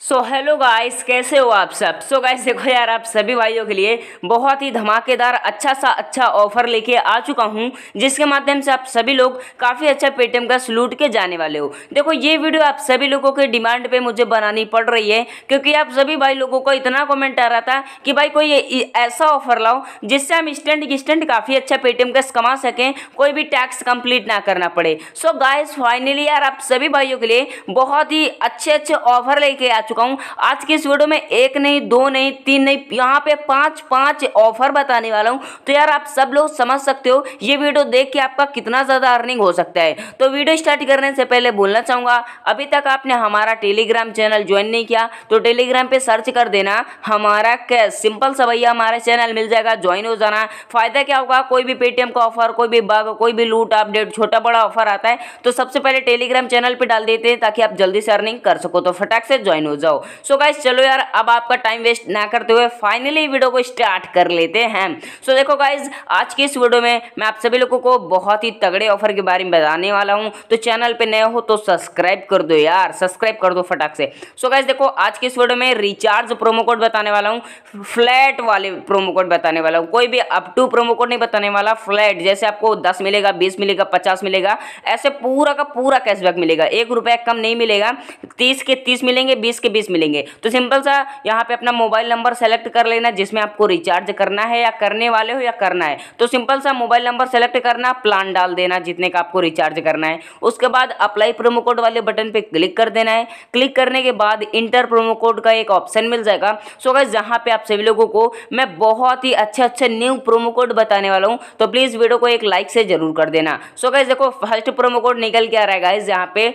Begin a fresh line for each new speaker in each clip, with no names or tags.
so hello guys कैसे हो आप सब सो so गाइस देखो यार आप सभी भाइयों के लिए बहुत ही धमाकेदार अच्छा सा अच्छा ऑफर लेके आ चुका हूँ जिसके माध्यम से आप सभी लोग काफ़ी अच्छा पेटीएम का लूट के जाने वाले हो देखो ये वीडियो आप सभी लोगों के डिमांड पे मुझे बनानी पड़ रही है क्योंकि आप सभी भाई लोगों को इतना कॉमेंट आ रहा था कि भाई कोई ऐसा ऑफर लाओ जिससे हम इंस्टेंट इंस्टेंट काफ़ी अच्छा पेटीएम कैश कमा सकें कोई भी टैक्स कंप्लीट ना करना पड़े सो गाइस फाइनली यार आप सभी भाइयों के लिए बहुत ही अच्छे अच्छे ऑफर लेके आ आ चुका हूँ आज के इस वीडियो में एक नहीं दो नहीं तीन नहीं यहाँ पे पांच पांच ऑफर बताने वाला हूँ तो यार आप सब लोग समझ सकते हो ये वीडियो देख के आपका कितना ज़्यादा अर्निंग हो सकता है तो वीडियो स्टार्ट करने से पहले बोलना चाहूँगा अभी तक आपने हमारा टेलीग्राम चैनल ज्वाइन नहीं किया तो टेलीग्राम पर सर्च कर देना हमारा कैश सिंपल सा भैया हमारा चैनल मिल जाएगा ज्वाइन हो जाना फ़ायदा क्या होगा कोई भी पेटीएम का ऑफर कोई भी बग कोई भी लूट अपडेट छोटा बड़ा ऑफर आता है तो सबसे पहले टेलीग्राम चैनल पर डाल देते हैं ताकि आप जल्दी से अर्निंग कर सको तो फटाक से ज्वाइन हो जाओ सो गाइस चलो यार अब आपका टाइम वेस्ट ना करते हुए फाइनली वीडियो को स्टार्ट कर लेते हैं सो so, देखो गाइज आज के इस वीडियो में मैं आप सभी लोगों को बहुत ही तगड़े ऑफर के बारे में बताने वाला हूँ तो चैनल पर नए हो तो सब्सक्राइब कर दो यार सब्सक्राइब कर दो फटाक से सो so, गाइज देखो आज के इस वीडियो में रिचार्ज प्रोमो कोड बताने वाला हूँ फ्लैट वाले प्रोमो कोड बताने वाला हूँ कोई भी अप टू प्रोमो कोड नहीं बताने वाला फ्लैट जैसे आपको दस मिलेगा बीस मिलेगा पचास मिलेगा ऐसे पूरा का पूरा कैशबैक मिलेगा एक रुपया कम नहीं मिलेगा तीस के तीस मिलेंगे बीस के बीच मिलेंगे तो सिंपल सा यहाँ पे अपना मोबाइल नंबर सेलेक्ट कर लेना जिसमें आपको रिचार्ज करना है या करने वाले हो या करना है तो सिंपल सा मोबाइल नंबर सेलेक्ट करना प्लान डाल देना जितने का आपको रिचार्ज करना है उसके बाद अप्लाई प्रोमो कोड वाले बटन पर क्लिक कर देना है क्लिक करने के बाद इंटर प्रोमो कोड का एक ऑप्शन मिल जाएगा सो अगर जहाँ पे आप सभी लोगों को मैं बहुत ही अच्छे अच्छे न्यू प्रोमो कोड बताने वाला हूँ तो प्लीज़ वीडियो को एक लाइक से जरूर कर देना सो गाइज देखो फर्स्ट प्रोमो कोड निकल के आ रहा है गाइज यहाँ पे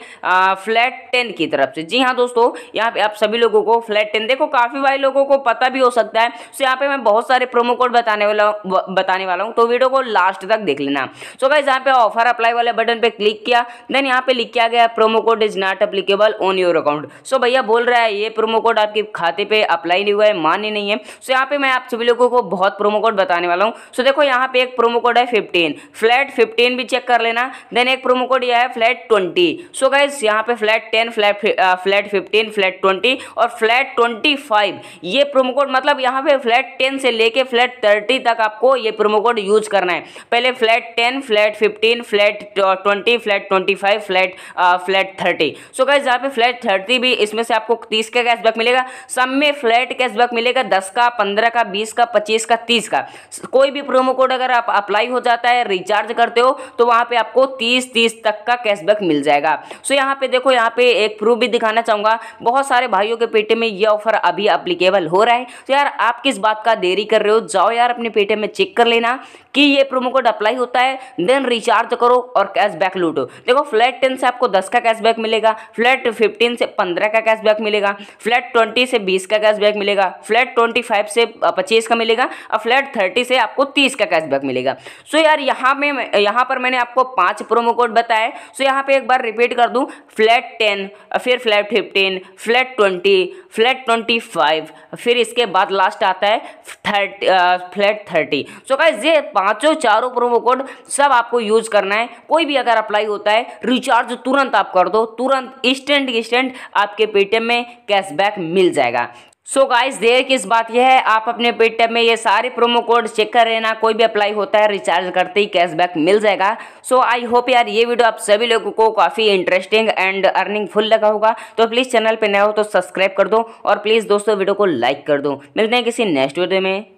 फ्लैट टेन की तरफ से जी हाँ दोस्तों यहाँ पे आप सभी लोगों को फ्लैट टेन देखो काफ़ी भाई लोगों को पता भी हो सकता है सो यहाँ पे मैं बहुत सारे प्रोमो कोड बताने वाला बताने वाला हूँ तो वीडियो को लास्ट तक देख लेना सो गाइज यहाँ पे ऑफर अप्लाई वाले बटन पे क्लिक किया देन यहाँ पे लिख किया गया promo code is not applicable on your account so भैया बोल रहा है ये प्रोमो कोड आपके खाते पे अप्लाई नहीं हुआ है मान्य नहीं है सो यहाँ पे मैं आप सभी लोगों को बहुत प्रोमो कोड बताने वाला हूँ सो देखो यहाँ पे एक प्रोमो कोड है फिफ्टीन फ्लैट फिफ्टीन भी चेक कर लेना देन एक प्रोमो कोड यह है फ्लैट ट्वेंटी सो गाइज यहाँ पे flat ten flat flat fifteen flat twenty और फ्लैट ट्वेंटी फाइव ये प्रोमो कोड मतलब यहाँ पे फ्लैट टेन से लेके फ्लैट थर्टी तक आपको ये प्रोमो कोड यूज करना है पहले flat ten flat fifteen flat twenty flat twenty five flat flat thirty so guys यहाँ पे फ्लैट थर्टी भी इसमें से आपको तीस का कैशबैक मिलेगा सब में फ्लैट कैशबैक मिलेगा दस का पंद्रह का बीस का पच्चीस का तीस का कोई भी प्रोमो कोड अगर आप अप्लाई हो जाता है रिचार्ज करते हो तो वहाँ पे आपको तीस तीस तक का कैशबैक मिल जाएगा सो so, यहाँ पे देखो यहाँ पे एक प्रूफ भी दिखाना चाहूँगा बहुत सारे सारे भाइयों के पेटे में ये ऑफर अभी अप्लीकेबल हो रहा है तो यार आप किस बात का देरी कर रहे हो जाओ यार अपने पेटे में चेक कर लेना कि ये प्रोमो कोड अप्लाई होता है देन रिचार्ज करो और कैशबैक लूटो देखो फ्लैट टेन से आपको दस का कैशबैक मिलेगा फ्लैट फिफ्टीन से पंद्रह का कैशबैक मिलेगा फ्लैट ट्वेंटी से बीस का कैशबैक मिलेगा फ्लैट ट्वेंटी फाइव से पच्चीस का मिलेगा और फ्लैट थर्टी से आपको तीस का कैशबैक मिलेगा सो तो यार यहाँ में यहाँ पर मैंने आपको पाँच प्रोमो कोड बताया सो यहाँ पर एक बार रिपीट कर दूँ फ्लैट टेन फिर flat fifteen flat flat twenty flat twenty five फिर इसके बाद लास्ट आता है थर्टी फ्लैट थर्टी सो क्या ये पांचों चारों प्रोमो कोड सब आपको यूज़ करना है कोई भी अगर अप्लाई होता है रिचार्ज तुरंत आप कर दो तुरंत इंस्टेंट इंस्टेंट आपके पेटीएम में कैशबैक मिल जाएगा सो गाइस देर की इस बात यह है आप अपने पेटीएम में ये सारे प्रोमो कोड चेक कर लेना कोई भी अप्लाई होता है रिचार्ज करते ही कैशबैक मिल जाएगा सो आई होप यार ये वीडियो आप सभी लोगों को काफ़ी इंटरेस्टिंग एंड अर्निंग फुल लगा होगा तो प्लीज़ चैनल पर नया हो तो सब्सक्राइब कर दो और प्लीज़ दोस्तों वीडियो को लाइक कर दो मिलते हैं किसी नेक्स्ट वीडियो में